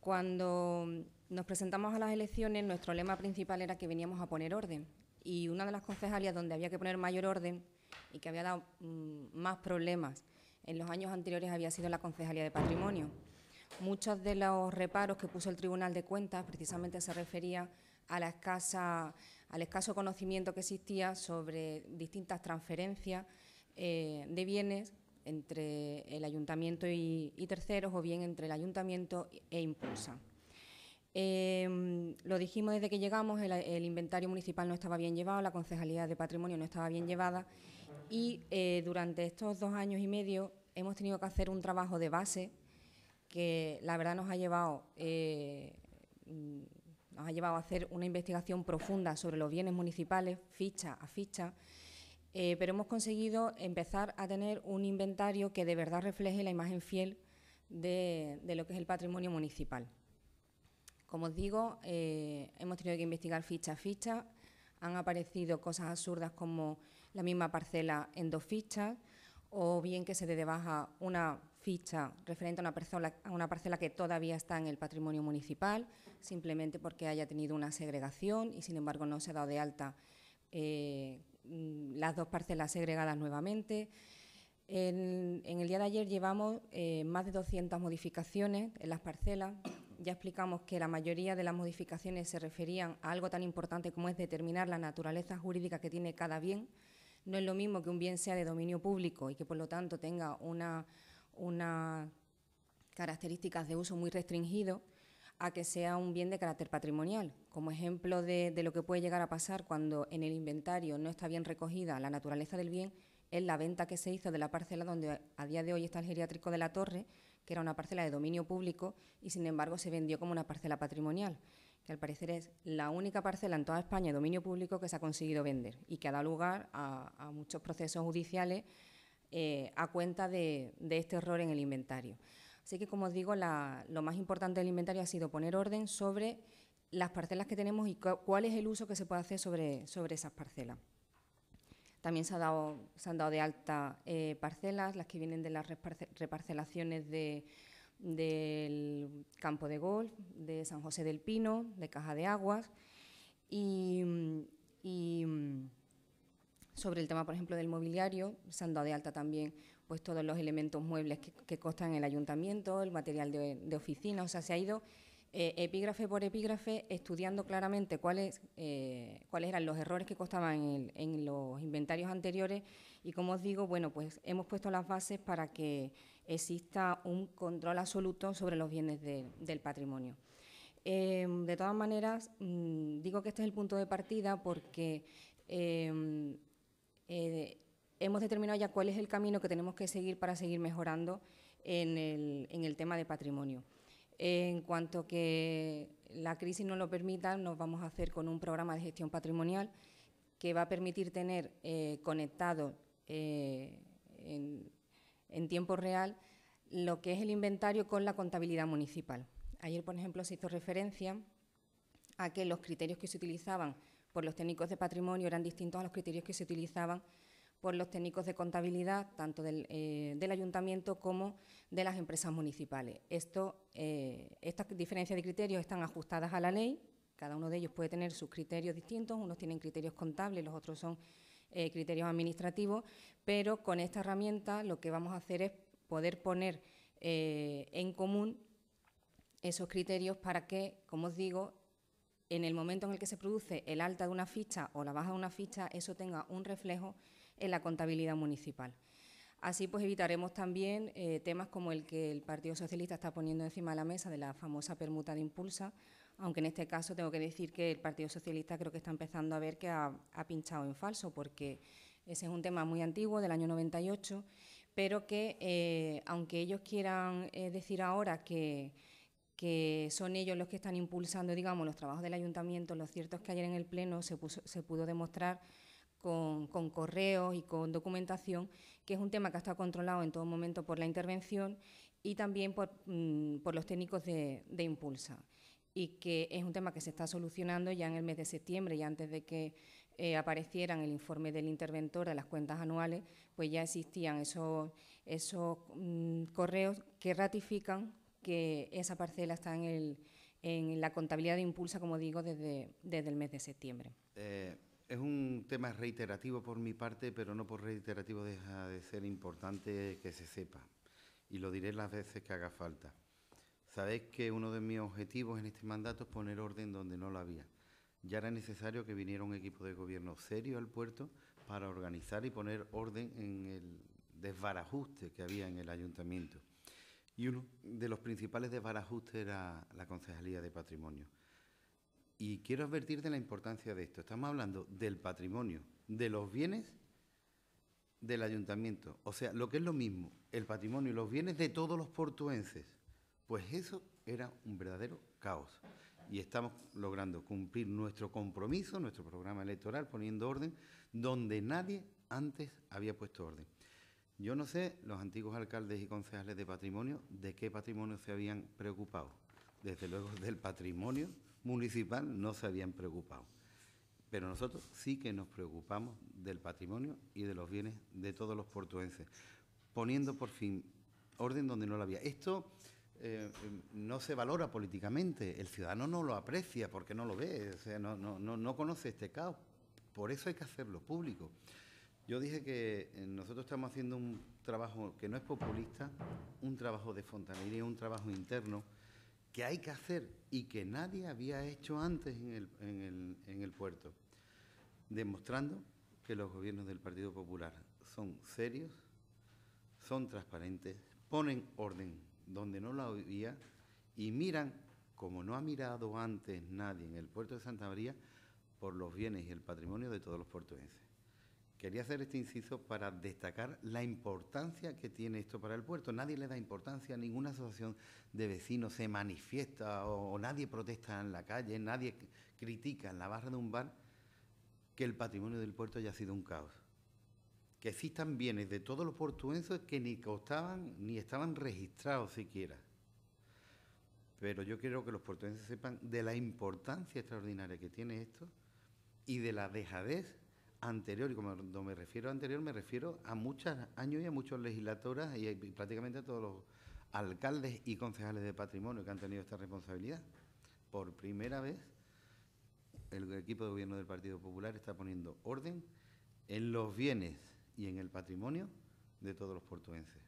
Cuando nos presentamos a las elecciones, nuestro lema principal era que veníamos a poner orden. Y una de las concejalías donde había que poner mayor orden y que había dado mm, más problemas en los años anteriores había sido la concejalía de patrimonio. Muchos de los reparos que puso el Tribunal de Cuentas precisamente se refería a al escaso conocimiento que existía sobre distintas transferencias eh, de bienes entre el ayuntamiento y, terceros o bien entre el ayuntamiento e Impulsa. Em, lo dijimos desde que llegamos, el, inventario municipal no estaba bien llevado, la concejalía de patrimonio no estaba bien llevada y eh, durante estos dos años y medio hemos tenido que hacer un trabajo de base que la verdad nos ha llevado, eh, mm, nos ha llevado a hacer una investigación profunda sobre los bienes municipales, ficha a ficha, eh, pero hemos conseguido empezar a tener un inventario que de verdad refleje la imagen fiel de, lo que es el patrimonio municipal. Como os digo, eh, hemos tenido que investigar ficha a ficha, han aparecido cosas absurdas como la misma parcela en dos fichas, o bien que se dé de baja una ficha referente a una, parcela que todavía está en el patrimonio municipal, simplemente porque haya tenido una segregación y, sin embargo, no se ha dado de alta eh, Mm, las dos parcelas segregadas nuevamente. En, el día de ayer llevamos eh, más de 200 modificaciones en las parcelas. Ya explicamos que la mayoría de las modificaciones se referían a algo tan importante como es determinar la naturaleza jurídica que tiene cada bien. No es lo mismo que un bien sea de dominio público y que, por lo tanto, tenga unas una características de uso muy restringido a que sea un bien de carácter patrimonial. Como ejemplo de, lo que puede llegar a pasar cuando en el inventario no está bien recogida la naturaleza del bien, es la venta que se hizo de la parcela donde a día de hoy está el geriátrico de la Torre, que era una parcela de dominio público y sin embargo se vendió como una parcela patrimonial, que al parecer es la única parcela en toda España de dominio público que se ha conseguido vender y que ha dado lugar a, muchos procesos judiciales eh, a cuenta de este error en el inventario. Así que, como os digo, lo más importante del inventario ha sido poner orden sobre las parcelas que tenemos y cuál es el uso que se puede hacer sobre, sobre esas parcelas. También se, ha dado, se, han dado de alta eh, parcelas, las que vienen de las reparcelaciones del campo de golf, de San José del Pino, de Caja de Aguas. y mm, sobre el tema, por ejemplo, del mobiliario. Se de alta también pues, todos los elementos muebles que, costan el ayuntamiento, el material de, oficina. O sea, se ha ido eh, epígrafe por epígrafe estudiando claramente cuáles, eh, cuáles eran los errores que costaban en, los inventarios anteriores. Y como os digo, bueno, pues hemos puesto las bases para que exista un control absoluto sobre los bienes del patrimonio. Em, de todas maneras, mm, digo que este es el punto de partida porque em, hemos determinado ya cuál es el camino que tenemos que seguir para seguir mejorando en el, tema de patrimonio. En cuanto que la crisis no lo permita, nos vamos a hacer con un programa de gestión patrimonial que va a permitir tener eh, conectado eh, en, en, tiempo real lo que es el inventario con la contabilidad municipal. Ayer, por ejemplo, se hizo referencia a que los criterios que se utilizaban por los técnicos de patrimonio eran distintos a los criterios que se utilizaban por los técnicos de contabilidad, tanto del, eh, ayuntamiento como de las empresas municipales. Eh, estas diferencias de criterios están ajustadas a la ley, cada uno de ellos puede tener sus criterios distintos, unos tienen criterios contables, los otros son eh, criterios administrativos, pero con esta herramienta lo que vamos a hacer es poder poner en común esos criterios para que, como os digo, en el momento en el que se produce el alta de una ficha o la baja de una ficha, eso tenga un reflejo en la contabilidad municipal. Así pues evitaremos también eh, temas como el que el Partido Socialista está poniendo encima de la mesa de la famosa permuta de impulsa, aunque en este caso tengo que decir que el Partido Socialista creo que está empezando a ver que ha, pinchado en falso, porque ese es un tema muy antiguo, del año 98, pero que eh, aunque ellos quieran eh, decir ahora que, que son ellos los que están impulsando, digamos, los trabajos del ayuntamiento, lo cierto es que ayer en el Pleno se pudo demostrar con, correos y con documentación, que es un tema que está controlado en todo momento por la intervención y también por, mm, los técnicos de, Impulsa. Y que es un tema que se está solucionando ya en el mes de septiembre y antes de que eh, aparecieran el informe del interventor de las cuentas anuales, pues ya existían esos, mm, correos que ratifican que esa parcela está en, el, en la contabilidad de Impulsa, como digo, desde, el mes de septiembre. Eh, es un tema reiterativo por mi parte, pero no por reiterativo deja de ser importante que se sepa. Y lo diré las veces que haga falta. Sabéis que uno de mis objetivos en este mandato es poner orden donde no lo había. Ya era necesario que viniera un equipo de gobierno serio al puerto para organizar y poner orden en el desbarajuste que había en el ayuntamiento. Y uno de los principales desbarajustes era la Concejalía de Patrimonio. Y quiero advertir de la importancia de esto. Estamos hablando del patrimonio, de los bienes del ayuntamiento. O sea, lo que es lo mismo, el patrimonio y los bienes de todos los portuenses. Pues eso era un verdadero caos. Y estamos logrando cumplir nuestro compromiso, nuestro programa electoral, poniendo orden donde nadie antes había puesto orden. Yo no sé, los antiguos alcaldes y concejales de patrimonio, de qué patrimonio se habían preocupado desde luego del patrimonio municipal no se habían preocupado. Pero nosotros sí que nos preocupamos del patrimonio y de los bienes de todos los portuenses, poniendo por fin orden donde no lo había. Esto eh, no se valora políticamente, el ciudadano no lo aprecia porque no lo ve, o sea, no, no conoce este caos. Por eso hay que hacerlo público. Yo dije que eh, nosotros estamos haciendo un trabajo que no es populista, un trabajo de fontanería, un trabajo interno que hay que hacer y que nadie había hecho antes en el, puerto, demostrando que los gobiernos del Partido Popular son serios, son transparentes, ponen orden donde no la había y miran, como no ha mirado antes nadie en el puerto de Santa María, por los bienes y el patrimonio de todos los portugueses. Quería hacer este inciso para destacar la importancia que tiene esto para el puerto. Nadie le da importancia, ninguna asociación de vecinos se manifiesta o, nadie protesta en la calle, nadie critica en la barra de un bar que el patrimonio del puerto haya sido un caos. Que existan bienes de todos los portuenses que ni costaban ni estaban registrados siquiera. Pero yo quiero que los portuenses sepan de la importancia extraordinaria que tiene esto y de la dejadez anterior, y cuando me refiero a anterior, me refiero a muchos años y a muchas legislaturas y, prácticamente a todos los alcaldes y concejales de patrimonio que han tenido esta responsabilidad. Por primera vez, el equipo de gobierno del Partido Popular está poniendo orden en los bienes y en el patrimonio de todos los portuenses.